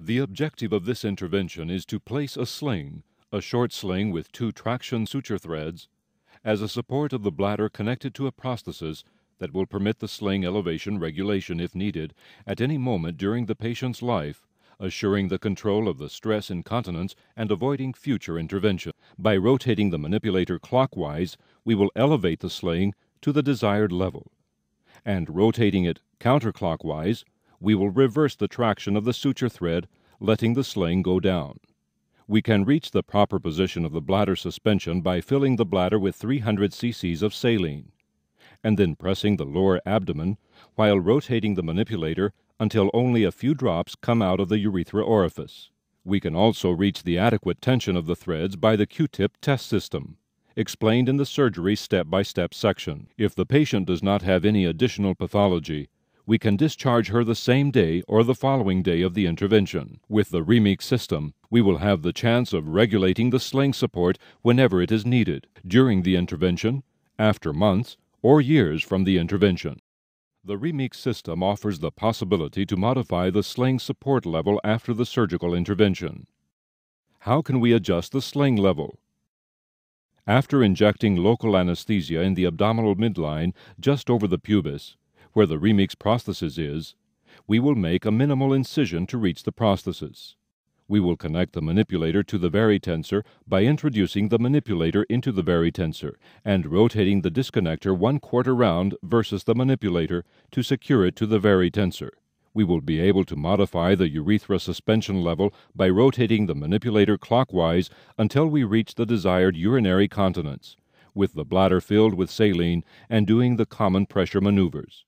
The objective of this intervention is to place a sling, a short sling with two traction suture threads, as a support of the bladder connected to a prosthesis that will permit the sling elevation regulation if needed at any moment during the patient's life, assuring the control of the stress incontinence and avoiding future intervention. By rotating the manipulator clockwise, we will elevate the sling to the desired level, and rotating it counterclockwise, we will reverse the traction of the suture thread, letting the sling go down. We can reach the proper position of the bladder suspension by filling the bladder with 300 cc's of saline, and then pressing the lower abdomen while rotating the manipulator until only a few drops come out of the urethra orifice. We can also reach the adequate tension of the threads by the Q-tip test system, explained in the surgery step-by-step -step section. If the patient does not have any additional pathology, we can discharge her the same day or the following day of the intervention. With the REMIC system, we will have the chance of regulating the sling support whenever it is needed, during the intervention, after months, or years from the intervention. The REMIX system offers the possibility to modify the sling support level after the surgical intervention. How can we adjust the sling level? After injecting local anesthesia in the abdominal midline just over the pubis, where the remix prosthesis is, we will make a minimal incision to reach the prosthesis. We will connect the manipulator to the varitensor by introducing the manipulator into the varitensor and rotating the disconnector one quarter round versus the manipulator to secure it to the varitensor. We will be able to modify the urethra suspension level by rotating the manipulator clockwise until we reach the desired urinary continence, with the bladder filled with saline and doing the common pressure maneuvers.